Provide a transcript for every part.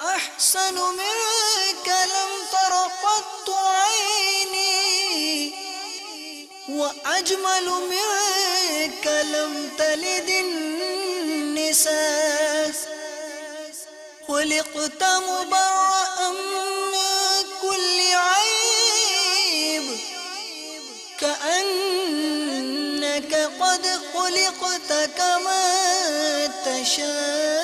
وأحسن منك لم تر قط عيني وأجمل منك لم تلد النساء خلقت مبرأ من كل عيب كأنك قد خلقت كما تشاء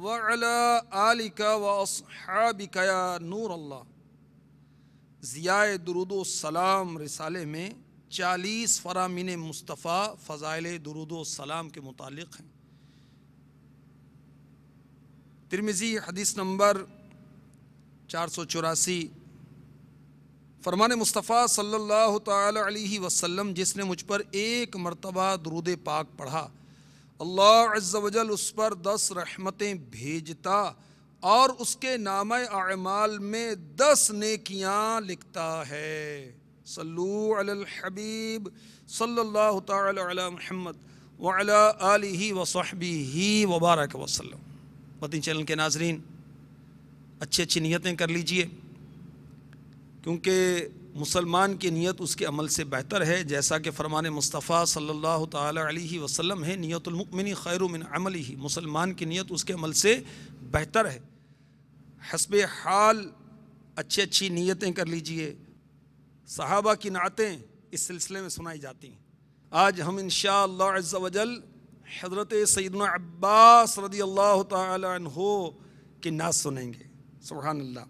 वाला आलिका व असहाबिका या नूर अल्लाह ज़िया दरुदोसलाम रिसाले में चालीस फरामिन मुस्तफ़ा फ़ज़ाइल दरुदोसलाम के मुतक़ हैं तिरमिज़ी हदीस नंबर चार सौ चौरासी फरमान मुस्तफ़ा सल्लल्लाहु अलैहि जिसने मुझ पर एक मरतबा दरुद पाक पढ़ा अल्लाह अज्जल उस पर दस रहमतें भेजता और उसके नाम अमाल में दस नेकियां लिखता है सल्लूबीब सल्ला वही वली ही वबारक वसलम मदीन चैनल के नाजरीन अच्छी अच्छी नीयतें कर लीजिए क्योंकि मुसलमान की नीयत उसके अमल से बेहतर है जैसा कि फ़रमान मुस्तफ़ा सल्लल्लाहु अलैहि वसल्लम है नीयतुलमकमिन खैरुमिन अमल ही मुसलमान की नीयत उसके अमल से बेहतर है हसब हाल अच्छी अच्छी नीयतें कर लीजिए सहाबा की नातें इस सिलसिले में सुनाई जाती हैं आज हम इन शजल हज़रत सैदन अब्बास रदी अल्लाह तहो की नात सुनेंगे सुबहानल्ला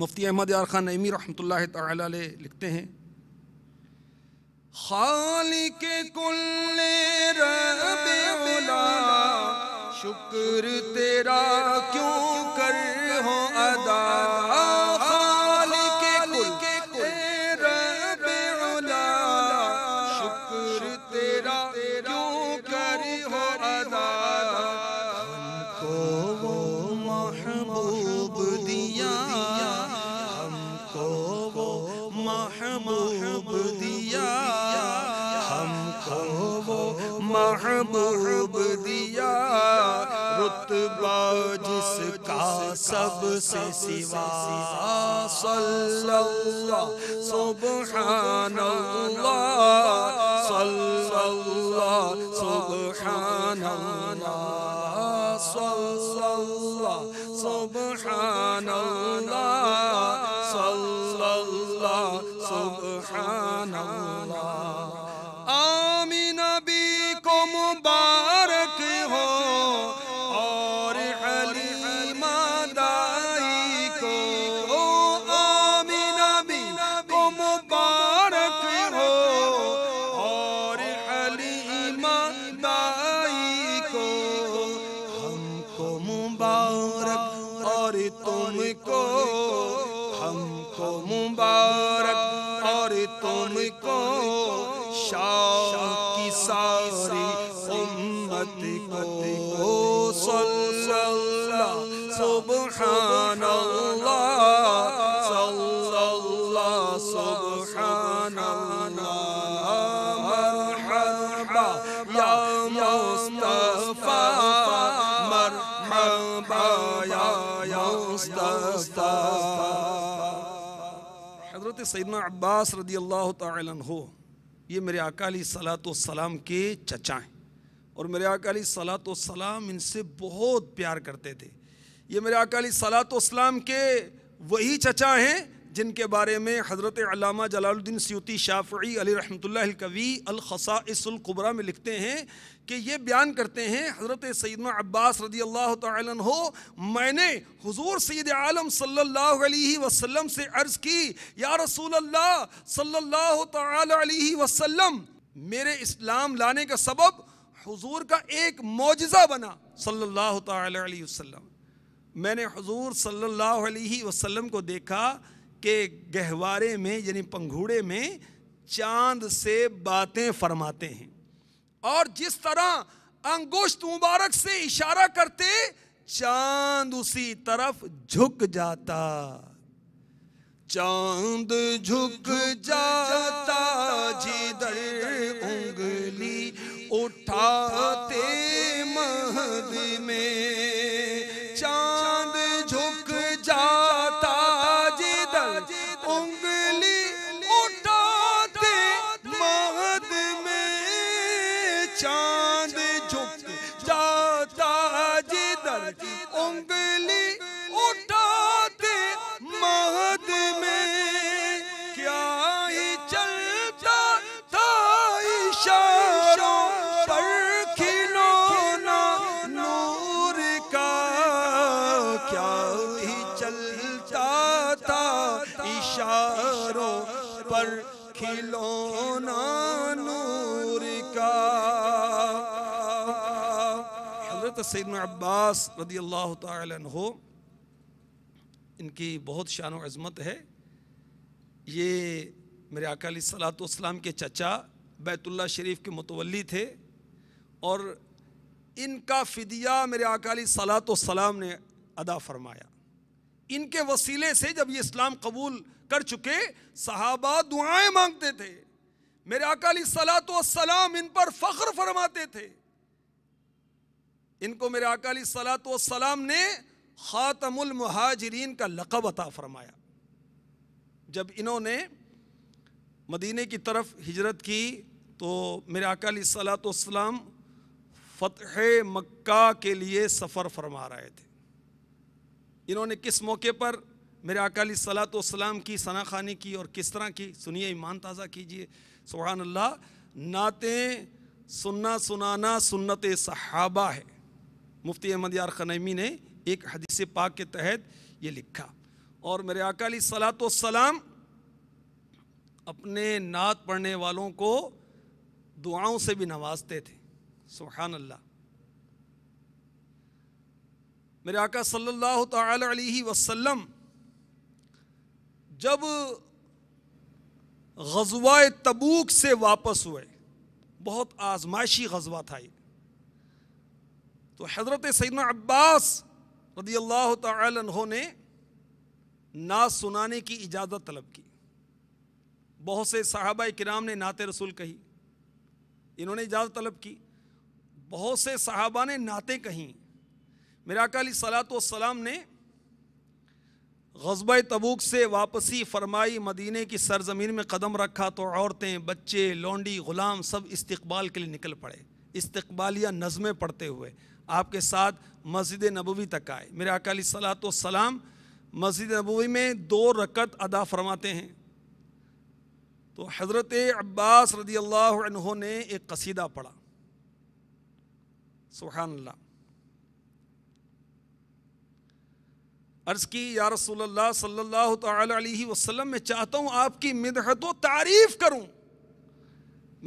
मुफ्ती अहमद यार खान नईमी रहमत लिखते हैं खाली के कुल शुक्र तेरा क्यों कर रुतबा जिसका सबसे सिवा सल्लल्लाह सुबहानल्लाह सल्लल्लाह सुबहानल्लाह सल्लल्लाह सुबहानल्लाह सल्लल्लाह सुबहानल्लाह हजरत सैदना अब्बास रदी अल्लाह तहो ये मेरे अकाली सलातम के चचा हैं और मेरे अकाली सलातम इनसे बहुत प्यार करते थे ये मेरे अकाली सलातम के वही चचा हैं जिनके बारे में हज़रत अलामा जलालुद्दीन सूती शाफ़ी अली रहमतुल्लाकवी अलखसाइसकुबरा में लिखते हैं कि ये बयान करते हैं हज़रत सैदना अब्बास रदी अल्लाह तहो मैंने हुजूर सैद आलम सल्लल्लाहु अलैहि वसल्लम से अर्ज़ की या रसूल अल्लाह सल्लल्लाहु अलैहि वसल्लम मेरे इस्लाम लाने का सबब हजूर का एक मोजा बना सल्ला अलैहि मैंने हजूर सल्ला वसलम को देखा के गहवारे में यानी पंघूड़े में चांद से बातें फरमाते हैं और जिस तरह अंगुष्ट मुबारक से इशारा करते चांद उसी तरफ झुक जाता चांद झुक जाता जिधर उंगली उठाते महद में सैदन अब्बास रदी अल्लाह तहो इनकी बहुत शान अज़मत है ये मेरे अकाली सलातम के चचा बैतुल्ला शरीफ के मुतवली थे और इनका फ़िदिया मेरे अकाली सलातम ने अदा फरमाया इनके वसीले से जब ये इस्लाम कबूल कर चुके सहाबा दुआएं मांगते थे मेरे अकाली सलातम इन पर फ़ख्र फरमाते थे इनको मेरे अकाली सलात सलाम ने ख़ातमुल महाजरीन का लक़ब अता फरमाया जब इन्होंने मदीने की तरफ हिजरत की तो मेरे अकाली सलात सलाम फ़तह मक्का के लिए सफ़र फरमा रहे थे इन्होंने किस मौके पर मेरे अकाली सलात सलाम की सनाखानी की और किस तरह की सुनिए ईमान ताज़ा कीजिए सुबहानल्ला नातें सुनना सुनाना सुन्नत सहाबा है मुफ्ती अहमद यार खनैमी ने एक हदीस पाक के तहत ये लिखा और मेरे अकाली सलात सलाम अपने नात पढ़ने वालों को दुआओं से भी नवाजते थे सुबहान अल्लाह मेरे आका सल्लल्लाहु अलैहि वसल्लम जब गजवा तबूक से वापस हुए बहुत आजमाइशी गजवा था ये तो हज़रत सैन अब्बास रदी अल्लाह तहों ने ना सुनाने की इजाज़त तलब की बहुत से साहबा कराम ने नात रसूल कही इन्होंने इजाज़त तलब की बहुत से साहबा ने नातें कहीं मेरा अकाली सलात ने गजब तबूक से वापसी फरमाई मदीने की सरजमीन में कदम रखा तो औरतें बच्चे लौंडी ग़ुलाम सब इस्तबाल के लिए निकल पड़े इस्तबालिया नज़में पढ़ते हुए आपके साथ मस्जिद नबवी तक आए मेरे अकाली सलात सलाम मस्जिद नबवी में दो रकत अदा फरमाते हैं तो हज़रत अब्बास रदी अल्लाह ने एक कसीदा पढ़ा सुबहानल्ला अर्ज़ की या रसोल्ला सल्लाह तसलम मैं चाहता हूँ आपकी मिदहत तारीफ़ करूँ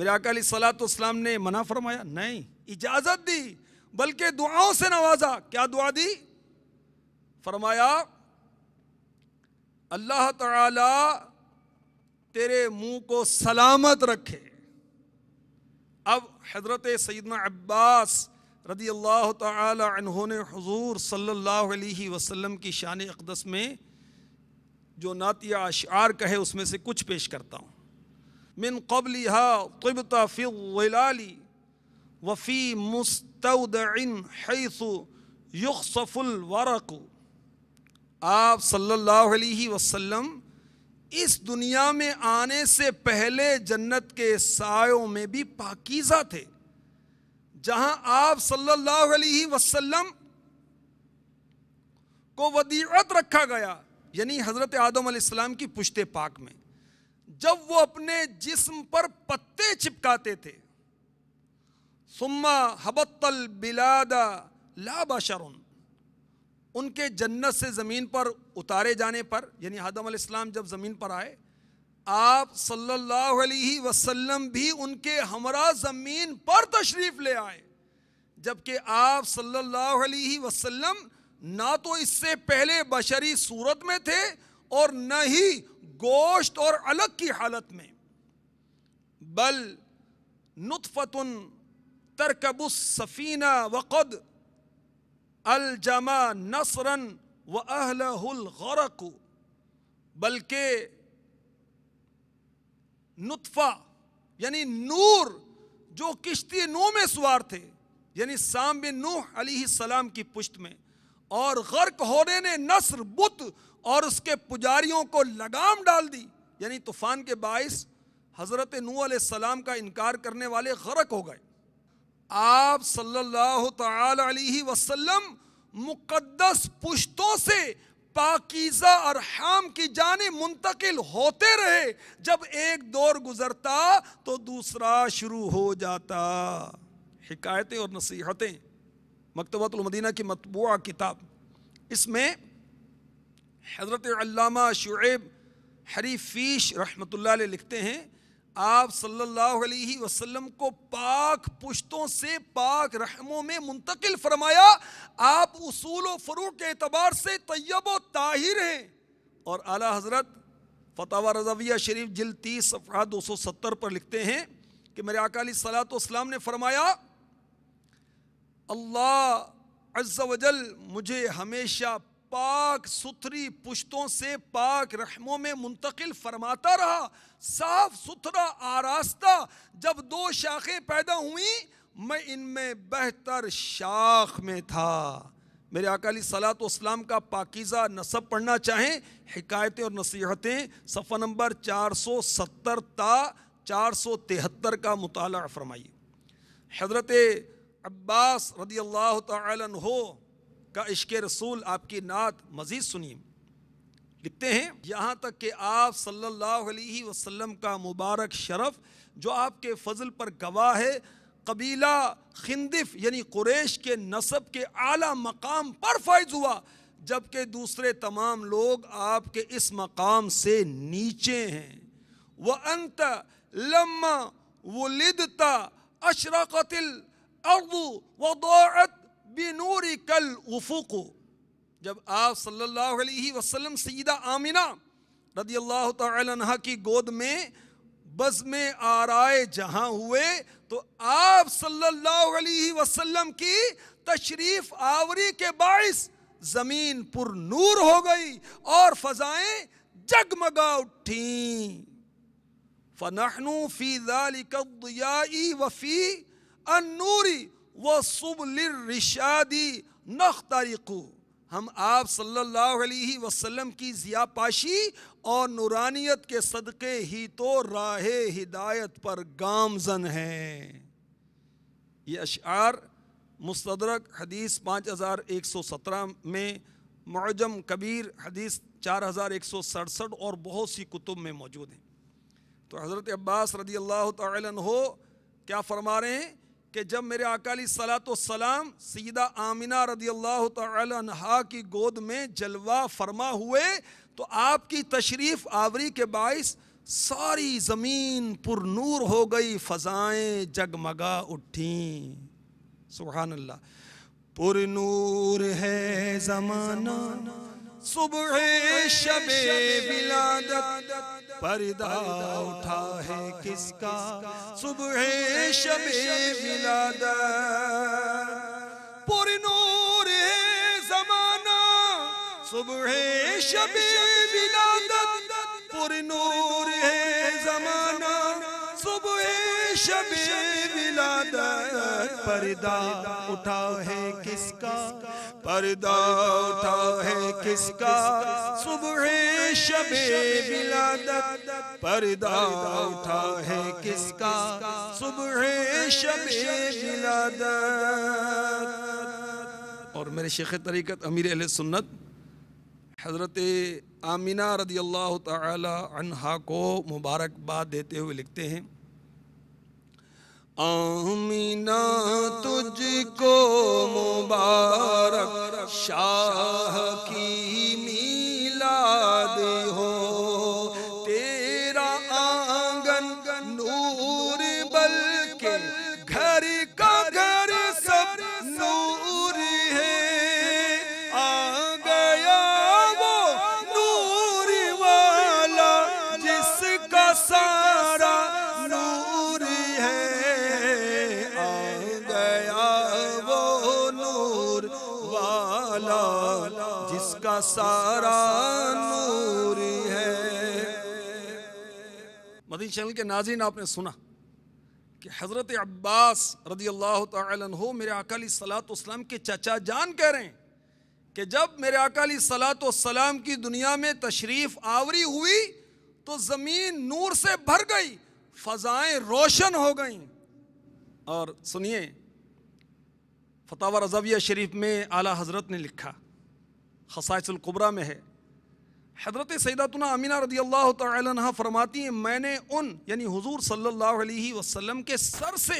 मेरे अकाली सलात ने मना फरमाया नहीं इजाज़त दी बल्कि दुआओं से नवाजा क्या दुआ दी फरमाया अल्लाह ताला तेरे मुंह को सलामत रखे अब हजरत सैदना अब्बास रदी अल्लाह तहोंने हजूर सल्लल्लाहु अलैहि वसल्लम की शान अकदस में जो नातिया अशार कहे उसमें से कुछ पेश करता हूँ मिन कबलिहा हा तबता फ़िलाली वफ़ी मुस्तौदिन हैसु युसफ़ुल वरक आप सल्लल्लाहु अलैहि वसल्लम इस दुनिया में आने से पहले जन्नत के सायों में भी पाकीज़ा थे जहां आप सल्लल्लाहु अलैहि वसल्लम को वदीअत रखा गया यानी हज़रत आदम की पुश्ते पाक में जब वो अपने जिस्म पर पत्ते चिपकाते थे सुम्मा हबत्तल बिलादा ला बशरुन उनके जन्नत से ज़मीन पर उतारे जाने पर यानी आदम इस्लाम जब ज़मीन पर आए आप सल्लल्लाहु अलैहि वसल्लम भी उनके हमरा ज़मीन पर तशरीफ़ ले आए जबकि आप सल्लल्लाहु अलैहि वसल्लम ना तो इससे पहले बशरी सूरत में थे और न ही गोश्त और अलग की हालत में बल नुतफ़तुन तरकबुस सफ़ीना वक़द अलजमा नसरन व अहलगरक बल्कि नुतफ़ा यानी नूर जो किश्ती नू में सवार थे यानी साम बिन नूह सलाम की पुश्त में और गर्क होने ने नसर बुत और उसके पुजारियों को लगाम डाल दी यानी तूफ़ान के बायस हज़रत नू सलाम का इनकार करने वाले गर्क हो गए आप सल्लल्लाहु ताला अलैहि वसल्लम मुकद्दस पुश्तों से पाकिज़ा हाम की जाने मुंतकिल होते रहे जब एक दौर गुजरता तो दूसरा शुरू हो जाता हिकायतें और नसीहतें मकतबतमदीना की मतबूा किताब इसमें हज़रत शुएब हरीफीश रहमतुल्लाह लिखते हैं आप सल्लल्लाहु अलैहि वसल्लम को पाक पुश्तों से पाक रहमों में मुंतकिल फरमाया आप उसूल फ़रू के अतबार से तैयब ताहिर हैं और आला हज़रत फ़तवा रजविया शरीफ जिल तीस अफरा दो सौ सत्तर पर लिखते हैं कि मेरे अकाली सलात वाम ने फरमाया अल्लाह अज्जा वजल मुझे हमेशा पाक सुथरी पुश्तों से पाक रहमों में मुंतकिल फरमाता रहा साफ सुथरा आरास्ता जब दो शाखें पैदा हुई मैं इनमें बेहतर शाख में था मेरे अकाली सलात इस्लाम का पाकिज़ा नसब पढ़ना चाहें हकायतें और नसीहतें सफ़ा नंबर चार सौ सत्तर ता चार सौ तिहत्तर का मुताल फरमाइए हज़रत अब्बास रदी अल्लाह तहो का इश्क रसूल आपकी नात मज़ीद सुनिए लिखते हैं यहाँ तक कि आप सल्लल्लाहु अलैहि वसल्लम का मुबारक शरफ जो आपके फजल पर गवाह है कबीला खिंदिफ यानी कुरेश के नसब के आला मकाम पर फायज हुआ जबकि दूसरे तमाम लोग आपके इस मकाम से नीचे हैं वह अंत लम्मा वलिदता अशरकतिल अर्दू दौत बेनूर कल उफूक जब आप सल्लल्लाहु अलैहि वसल्लम सईदा आमिना रदी अल्लाह तह की गोद में बज़ में आराए जहाँ हुए तो आप सल्लल्लाहु अलैहि वसल्लम की तशरीफ़ आवरी के बायस ज़मीन पुर नूर हो गई और फजाएं जगमगा उठी फनहनू फ़ी दाली दालिकयाई वफ़ी अनूरी व सुबलिरशादी नख तारीख़ हम आप सल्लल्लाहु अलैहि वसल्लम की जियापाशी और नूरानियत के सदक़े ही तो राह हिदायत पर गामजन हैं ये अशार मुस्तरक हदीस पाँच हज़ार एक सौ सत्रह में मजम कबीर हदीस चार हज़ार एक सौ सड़सठ और बहुत सी कुतुब में मौजूद हैं तो हज़रत अब्बास रदी अल्लाह तहो क्या फरमा रहे हैं कि जब मेरे अकाली सलाम सीदा आमिना रदी अल्लाह तहा की गोद में जलवा फरमा हुए तो आपकी तशरीफ़ आवरी के बायस सारी ज़मीन पुरनूर हो गई फजाएं जगमगा उठी सुबहानल्ला नूर है ज़माना सुबह शब विलादत पर्दा उठा है किसका सुबह शबे विलादत पुरनूर है जमाना सुबह शबे विलादत पर्दा उठा है किसका पर्दा उठा है किसका सुबह शबे विलादत पर्दा उठा है किसका सुबह शबे विलादत और मेरे शेख तरीक़त अमीर अल सुन्नत हज़रत आमिना रदी अल्लाह तहा को मुबारकबाद देते हुए लिखते हैं आमीना तुझको मुबारक शाह की इसका सारा नूर है मदीन चैनल के नाजिन आपने सुना कि हज़रत अब्बास रदी अल्लाह तहो मेरे अकाली सलातम के चचा जान कह रहे हैं कि जब मेरे अकाली सलातम की दुनिया में तशरीफ़ आवरी हुई तो ज़मीन नूर से भर गई फजाएं रोशन हो गई और सुनिए फतावा रजविया शरीफ में आला हज़रत ने लिखा खसाइसलकुबरा में है हज़रत सैदातना अमीना रदी अल्लाह तह फरमाती हैं मैंने उन यानी हुजूर सल्लल्लाहु अलैहि वसल्लम के सर से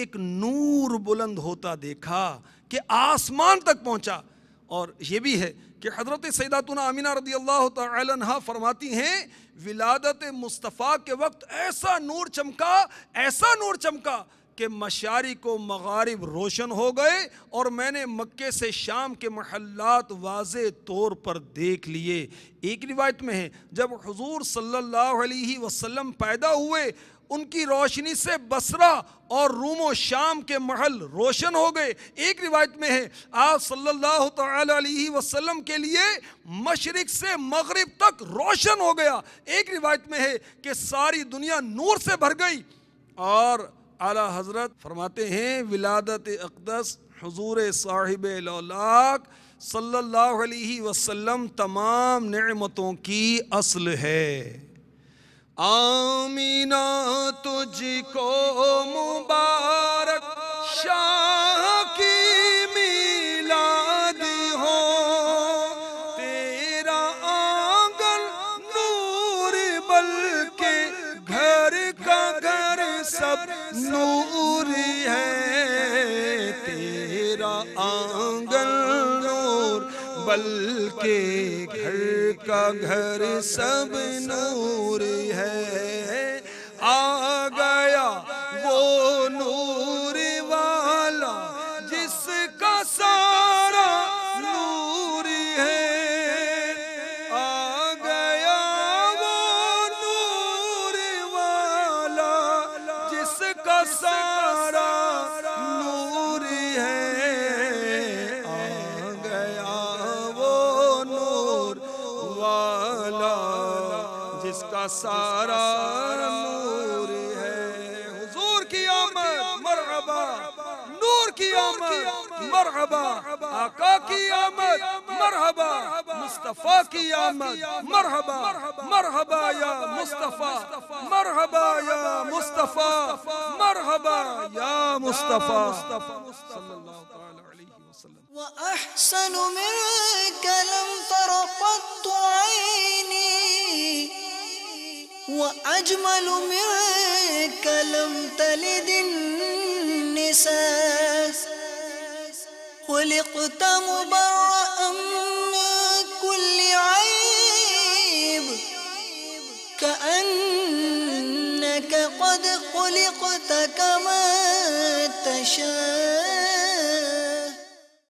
एक नूर बुलंद होता देखा कि आसमान तक पहुंचा और ये भी है कि हज़रत सैदातना अमीना रदी अल्लाह तह फरमाती हैं विलादत मुस्तफ़ा के वक्त ऐसा नूर चमका ऐसा नूर चमका कि मशारक व मगारब रोशन हो गए और मैंने मक्के से शाम के महल्लात वाज तौर पर देख लिए एक रिवायत में है जब हजूर सल्लल्लाहु अलैहि वसल्लम पैदा हुए उनकी रोशनी से बसरा और रूम व शाम के महल रोशन हो गए एक रिवायत में है आप सल्लल्लाहु अलैहि वसल्लम के लिए मशरक से मगरब तक रोशन हो गया एक रिवायत में है कि सारी दुनिया नूर से भर गई और आला हज़रत फरमाते हैं विलादत अकदस हजूर साहिब लौलाक सल्लल्लाहु अलैहि वसल्लम तमाम नमतों की असल है आमीना तुझको मुबारक शाह पल के घर का घर सब सारा नूर है हुजूर की आमद मरहबा नूर की आमद मरहबा आका की आमद मरहबा मुस्तफ़ा की आमद मरहबा मरहबा या मुस्तफ़ा मरहबा या मुस्तफ़ा मरहबा या मुस्तफ़ा وأحسن منك لم تر قط عين وأجمل منك لم تلد النساء خلقت مبرأ من كل عيب كأنك قد خلقت كما تشاء